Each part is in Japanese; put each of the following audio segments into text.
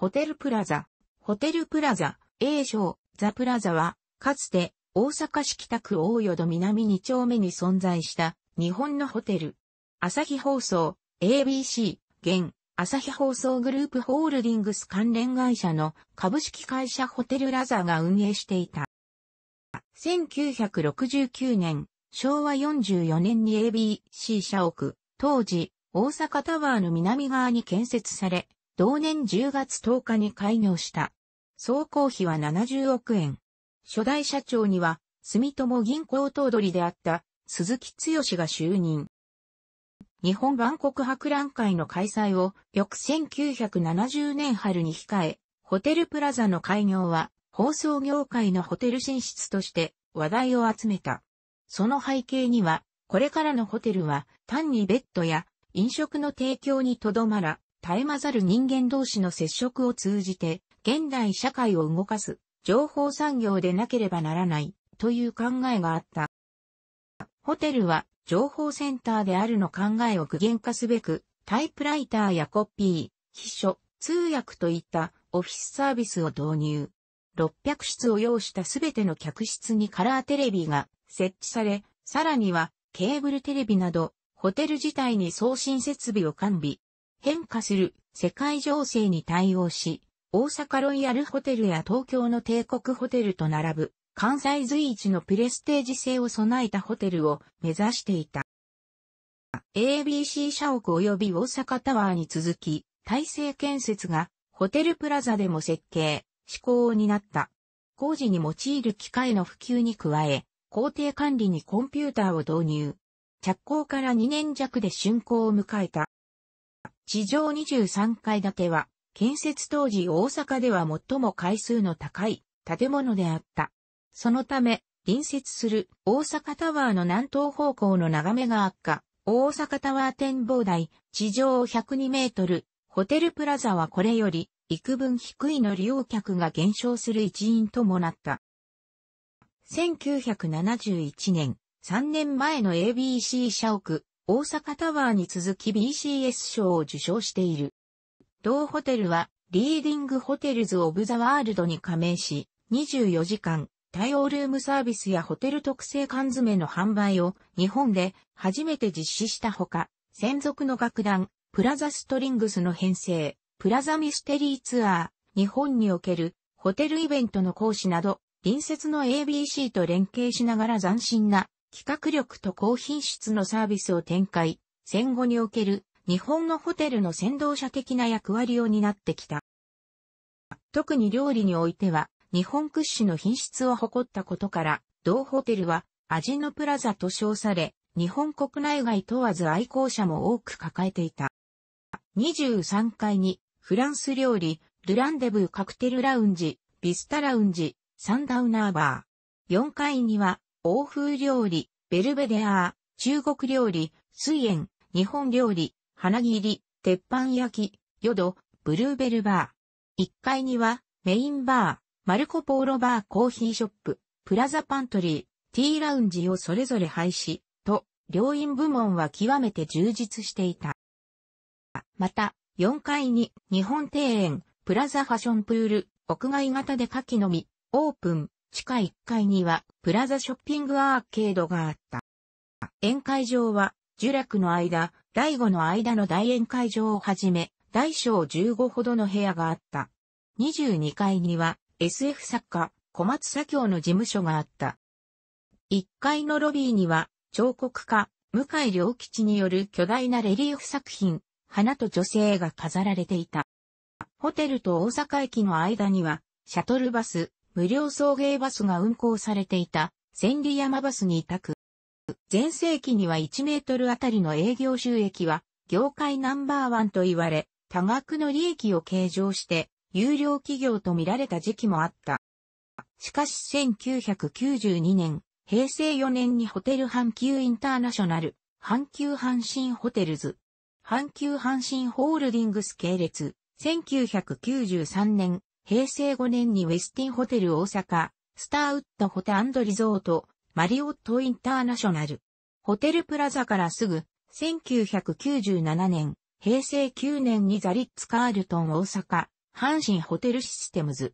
ホテルプラザ。ホテルプラザ、A 称、ザプラザは、かつて、大阪市北区大淀南2丁目に存在した日本のホテル。朝日放送、ABC、現、朝日放送グループホールディングス関連会社の株式会社ホテルラザが運営していた。1969年、昭和44年に ABC 社屋、当時、大阪タワーの南側に建設され、同年10月10日に開業した。総工費は70億円。初代社長には、住友銀行頭取であった鈴木剛が就任。日本万国博覧会の開催を翌1970年春に控え、ホテルプラザの開業は放送業界のホテル進出として話題を集めた。その背景には、これからのホテルは単にベッドや飲食の提供にとどまら、絶え混ざる人間同士の接触を通じて、現代社会を動かす、情報産業でなければならない、という考えがあった。ホテルは、情報センターであるの考えを具現化すべく、タイプライターやコピー、秘書、通訳といったオフィスサービスを導入。600室を要したすべての客室にカラーテレビが設置され、さらにはケーブルテレビなど、ホテル自体に送信設備を完備。変化する世界情勢に対応し、大阪ロイヤルホテルや東京の帝国ホテルと並ぶ関西随一のプレステージ性を備えたホテルを目指していた。ABC 社屋及び大阪タワーに続き、大成建設がホテルプラザでも設計、施行を担った。工事に用いる機械の普及に加え、工程管理にコンピューターを導入。着工から2年弱で竣工を迎えた。地上23階建ては、建設当時大阪では最も階数の高い建物であった。そのため、隣接する大阪タワーの南東方向の眺めが悪化、大阪タワー展望台、地上102メートル、ホテルプラザはこれより、幾分低いの利用客が減少する一因ともなった。1971年、3年前の ABC 社屋、大阪タワーに続き BCS 賞を受賞している。同ホテルは、リーディングホテルズ・オブ・ザ・ワールドに加盟し、24時間、対応ルームサービスやホテル特製缶詰の販売を日本で初めて実施したほか、専属の楽団、プラザストリングスの編成、プラザミステリーツアー、日本におけるホテルイベントの講師など、隣接の ABC と連携しながら斬新な企画力と高品質のサービスを展開、戦後における日本のホテルの先導者的な役割を担ってきた。特に料理においては、日本屈指の品質を誇ったことから、同ホテルは味のプラザと称され、日本国内外問わず愛好者も多く抱えていた。23階にフランス料理、ルランデブーカクテルラウンジ、ビスタラウンジ、サンダウナーバー。4階には欧風料理、ベルベデアー、中国料理、水煙、日本料理、花切り、鉄板焼き、淀、ブルーベルバー。1階には、メインバー、マルコポーロバーコーヒーショップ、プラザパントリー、ティーラウンジをそれぞれ廃止、と、両院部門は極めて充実していた。また、4階に日本庭園、プラザファションプール、屋外型で夏季のみ、オープン、地下1階にはプラザショッピングアーケードがあった。宴会場は、呪落の間、第五の間の大宴会場をはじめ、大小15ほどの部屋があった。22階には SF 作家、小松左京の事務所があった。1階のロビーには、彫刻家、向井良吉による巨大なレリーフ作品、花と女性が飾られていた。ホテルと大阪駅の間には、シャトルバス、無料送迎バスが運行されていた千里山バスに委託。前世紀には1メートルあたりの営業収益は業界ナンバーワンと言われ、多額の利益を計上して有料企業と見られた時期もあった。しかし1992年、平成4年にホテル阪急インターナショナル、阪急阪神ホテルズ、阪急阪神ホールディングス系列、1993年、平成5年にウェスティンホテル大阪、スターウッドホテリゾート、マリオットインターナショナル。ホテルプラザからすぐ、1997年、平成9年にザリッツ・カールトン大阪、阪神ホテルシステムズ。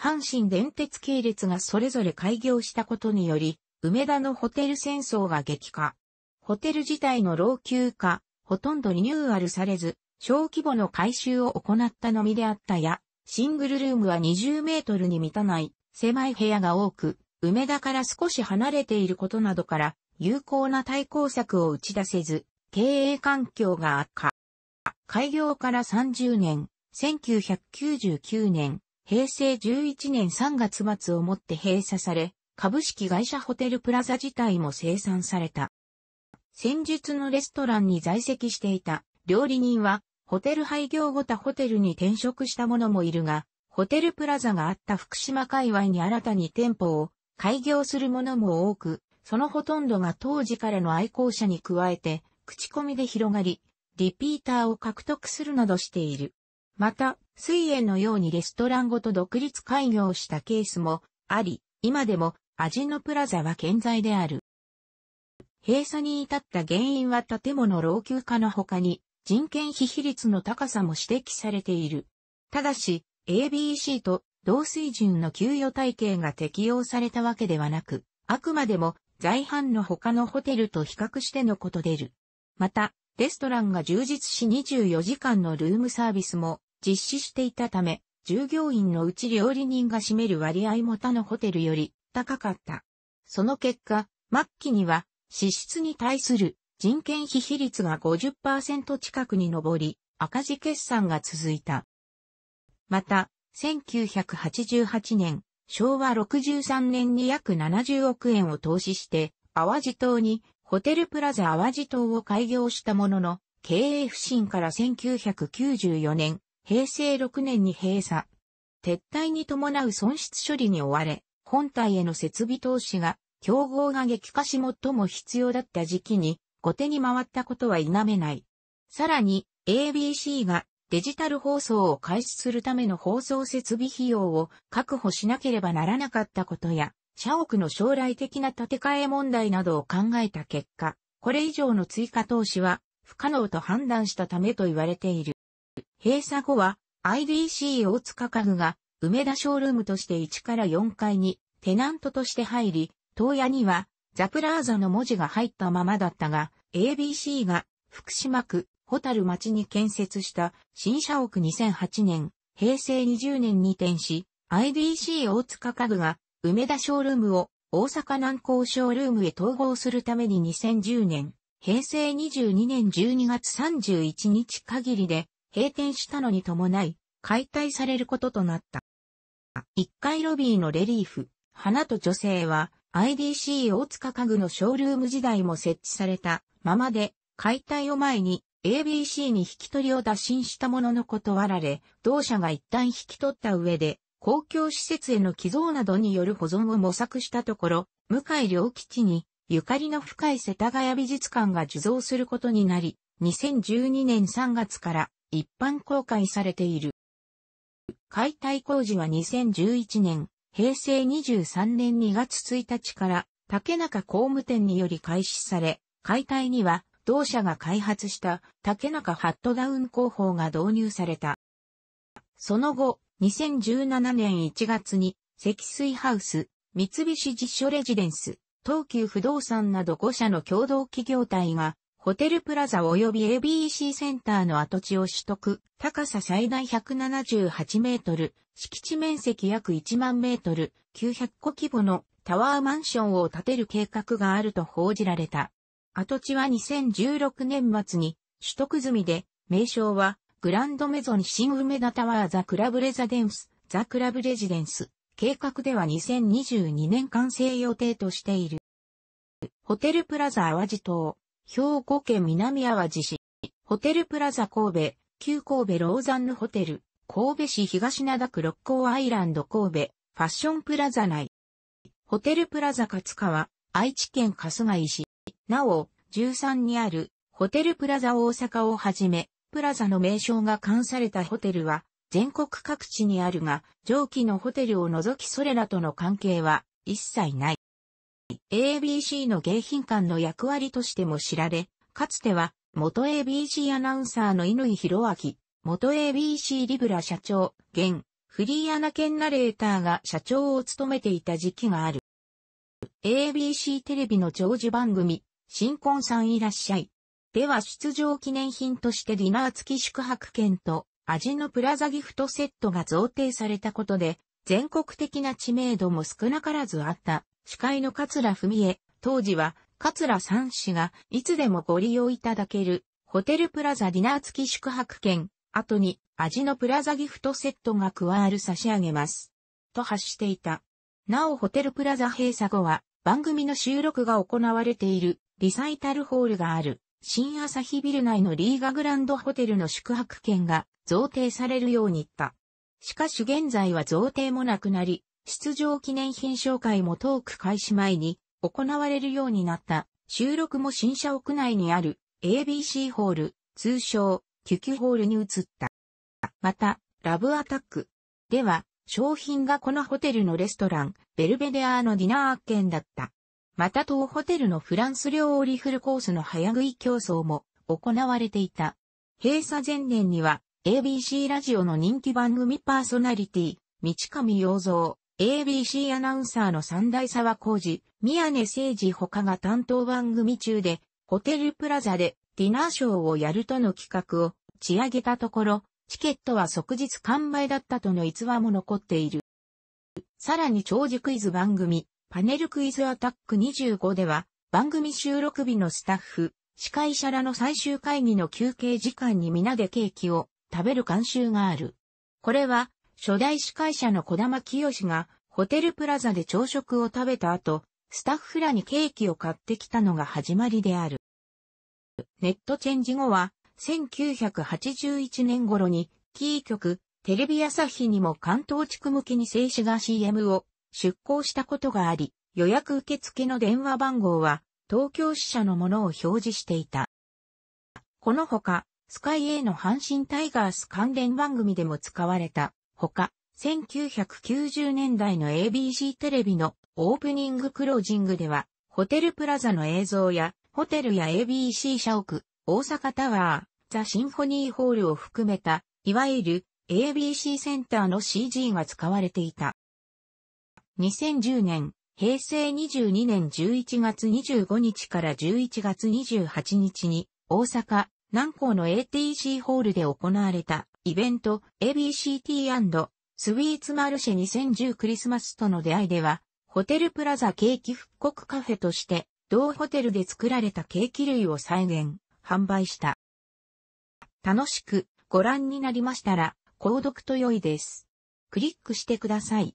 阪神電鉄系列がそれぞれ開業したことにより、梅田のホテル戦争が激化。ホテル自体の老朽化、ほとんどリニューアルされず、小規模の改修を行ったのみであったや、シングルルームは20メートルに満たない狭い部屋が多く、梅田から少し離れていることなどから、有効な対抗策を打ち出せず、経営環境が悪化。開業から30年、1999年、平成11年3月末をもって閉鎖され、株式会社ホテルプラザ自体も生産された。先日のレストランに在籍していた料理人はホテル廃業後他ホテルに転職した者もいるが、ホテルプラザがあった福島界隈に新たに店舗を開業する者も多く、そのほとんどが当時からの愛好者に加えて、口コミで広がり、リピーターを獲得するなどしている。また、水園のようにレストランごと独立開業したケースもあり、今でも味のプラザは健在である。閉鎖に至った原因は建物老朽化の他に、人件費比率の高さも指摘されている。ただし、ABC と同水準の給与体系が適用されたわけではなく、あくまでも在阪の他のホテルと比較してのことでる。また、レストランが充実し24時間のルームサービスも実施していたため、従業員のうち料理人が占める割合も他のホテルより高かった。その結果、末期には支出に対する人件費比率が50%近くに上り、赤字決算が続いた。また、1988年、昭和63年に約70億円を投資して、淡路島にホテルプラザ淡路島を開業したものの、経営不振から1994年、平成6年に閉鎖。撤退に伴う損失処理に追われ、本体への設備投資が、競合が激化し最も必要だった時期に、後手に回ったことは否めない。さらに、ABC がデジタル放送を開始するための放送設備費用を確保しなければならなかったことや、社屋の将来的な建て替え問題などを考えた結果、これ以上の追加投資は不可能と判断したためと言われている。閉鎖後は IDC 大塚家具が梅田ショールームとして1から4階にテナントとして入り、東屋にはザプラーザの文字が入ったままだったが、ABC が福島区ホタル町に建設した新社屋2008年、平成20年に転し、IDC 大塚家具が梅田ショールームを大阪南港ショールームへ統合するために2010年、平成22年12月31日限りで閉店したのに伴い解体されることとなった。1階ロビーのレリーフ、花と女性は IDC 大塚家具のショールーム時代も設置されたままで、解体を前に ABC に引き取りを打診したものの断られ、同社が一旦引き取った上で、公共施設への寄贈などによる保存を模索したところ、向井良吉に、ゆかりの深い世田谷美術館が受贈することになり、2012年3月から一般公開されている。解体工事は2011年平成23年2月1日から竹中工務店により開始され、解体には同社が開発した竹中ハットダウン工法が導入された。その後、2017年1月に積水ハウス、三菱実所レジデンス、東急不動産など5社の共同企業体がホテルプラザ及び ABC センターの跡地を取得、高さ最大178メートル、敷地面積約1万メートル、900個規模のタワーマンションを建てる計画があると報じられた。跡地は2016年末に取得済みで、名称はグランドメゾン新梅田タワーザクラブレザデンス、ザクラブレジデンス。計画では2022年完成予定としている。ホテルプラザ淡路島。兵庫県南淡路市、ホテルプラザ神戸、旧神戸ローザンヌホテル、神戸市東灘区六甲アイランド神戸、ファッションプラザ内。ホテルプラザ勝川、愛知県春日井市。なお、13にある、ホテルプラザ大阪をはじめ、プラザの名称が冠されたホテルは、全国各地にあるが、上記のホテルを除きそれらとの関係は一切ない。ABC の迎賓館の役割としても知られ、かつては、元 ABC アナウンサーの井博明、元 ABC リブラ社長、現、フリーアナンナレーターが社長を務めていた時期がある。ABC テレビの長寿番組、新婚さんいらっしゃい。では出場記念品としてディナー付き宿泊券と味のプラザギフトセットが贈呈されたことで、全国的な知名度も少なからずあった司会の桂文江、当時は桂三氏がいつでもご利用いただけるホテルプラザディナー付き宿泊券、後に味のプラザギフトセットが加わる差し上げます。と発していた。なおホテルプラザ閉鎖後は番組の収録が行われているリサイタルホールがある新朝日ビル内のリーガグランドホテルの宿泊券が贈呈されるように言った。しかし現在は贈呈もなくなり、出場記念品紹介もトーク開始前に行われるようになった収録も新社屋内にある ABC ホール、通称キュキュホールに移った。また、ラブアタックでは商品がこのホテルのレストラン、ベルベデアーのディナー券だった。また当ホテルのフランス料理フルコースの早食い競争も行われていた。閉鎖前年には ABC ラジオの人気番組パーソナリティ、道上洋蔵、ABC アナウンサーの三大沢浩二、宮根誠二他が担当番組中で、ホテルプラザでディナーショーをやるとの企画を打ち上げたところ、チケットは即日完売だったとの逸話も残っている。さらに長寿クイズ番組、パネルクイズアタック25では、番組収録日のスタッフ、司会者らの最終会議の休憩時間に皆でケーキを食べる慣習がある。これは初代司会者の小玉清が、ホテルプラザで朝食を食べた後、スタッフらにケーキを買ってきたのが始まりである。ネットチェンジ後は、1981年頃に、キー局、テレビ朝日にも関東地区向けに静止画 CM を出稿したことがあり、予約受付の電話番号は、東京支社のものを表示していた。このほか、スカイ A の阪神タイガース関連番組でも使われた、ほか、1990年代の ABC テレビのオープニングクロージングでは、ホテルプラザの映像や、ホテルや ABC 社屋、大阪タワー、ザ・シンフォニーホールを含めた、いわゆる ABC センターの CG が使われていた。2010年、平成22年11月25日から11月28日に、大阪、南港の ATC ホールで行われたイベント ABCT& スウィーツマルシェ2010クリスマスとの出会いでは、ホテルプラザケーキ復刻カフェとして、同ホテルで作られたケーキ類を再現、販売した。楽しくご覧になりましたら、購読と良いです。クリックしてください。